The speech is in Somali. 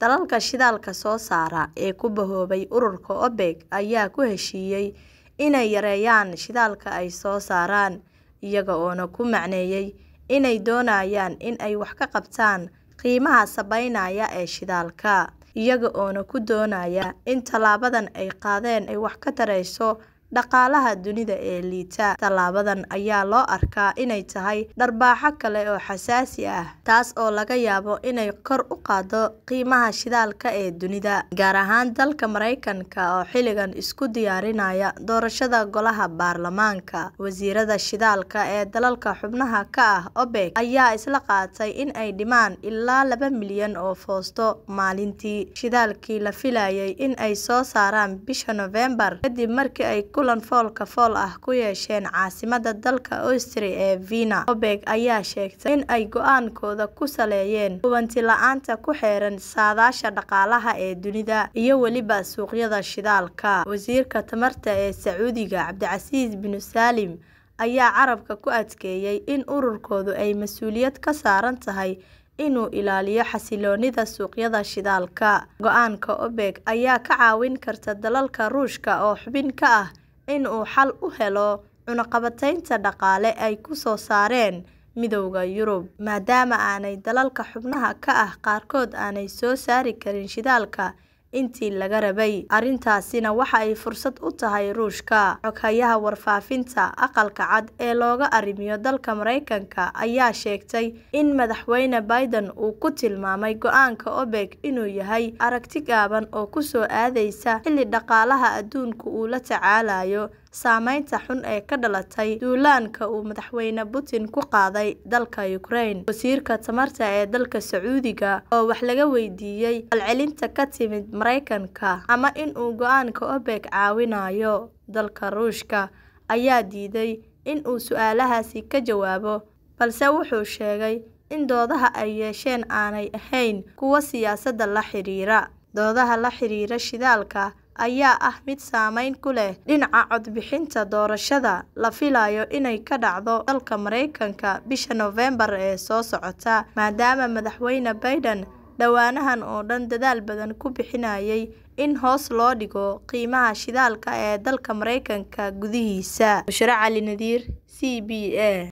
Dalalka shidaalka soo saara ee ku bahoobay ururka obeg ayaa ku heshiiyey inay yareeyaan shidaalka ay soo saaraan iyaga oona ku macneeyey inay doonayaan in ay wax ka qabtaan qiimaha saamaynaya ee shidaalka, iyaga oona ku doonaya in tallaabadan ay qaadeen ay wax ka tarayso dhaqaalaha dunida ee liita tallaabadan ayaa loo arkaa inay tahay dharbaaxo kale oo xasaasi ah taas oo laga yaabo inay kor u qaado qiimaha shidaalka ee dunida gaar ahaan dalka maraykanka oo xilligan isku diyaarinaya doorashada golaha baarlamaanka wasiirada shidaalka ee dalalka xubnaha ka ah obeg ayaa isla qaatay in ay dhimaan ilaa laba milyan oo foosto maalintii shidaalkii la filayay in ay soo saaraan bisha nofembar kadib markii ay ku kulan foolka fool ah ku yeesheen caasimadda dalka Austria ee vina obeg ayaa sheegtay in ay go'aankooda ku saleeyeen hubanti la'aanta ku xeeran saadaasha dhaqaalaha ee dunida iyo weliba suuqyada shidaalka wasiirka tamarta ee Sacuudiga Cabdicasiis bin saalim ayaa carabka ku adkeeyey in ururkoodu ay mas-uuliyad ka saaran tahay inuu ilaaliyo xasiloonida suuqyada shidaalka go-aanka obeg ayaa ka caawin karta dalalka ruushka oo xubin ka ah in uu xal u helo cunaqabataynta dhaqaale ay ku soo saareen midowda yurub maadaama aanay dalalka xubnaha ka ah qaarkood aanay soo saari karin shidaalka intii laga rabay arrintaasina waxa ay fursad u tahay ruushka xoghayaha warfaafinta aqalka cad ee looga arrimiyo dalka maraykanka ayaa sheegtay in madaxweyne biden uu ku tilmaamay go-aanka obeg inuu yahay aragti gaaban oo ku soo aadaysa xilli dhaqaalaha adduunku uu la tacaalayo saameynta xun ee ka dhalatay duulaanka uu madaxweyne putin ku qaaday dalka ukrain wasiirka tamarta ee dalka sacuudiga oo wax laga weydiiyey falcelinta ka timid maraykanka ama inuu go-aanka obeg caawinayo dalka ruushka ayaa diiday inuu su-aalahaasi ka jawaabo balse wuxuu sheegay in doodaha ay yeesheen aanay ahayn kuwo siyaasadda la xiriira doodaha la xiriira shidaalka ayaa ah mid saameyn ku leh dhinaca codbixinta doorashada la filayo inay ka dhacdo dalka maraykanka bisha nofembar ee soo socota maadaama madaxweyne baiden dhowaanahan oo dhan dadaal badan ku bixinayay in hoos loo dhigo qiimaha shidaalka ee dalka maraykanka gudihiisa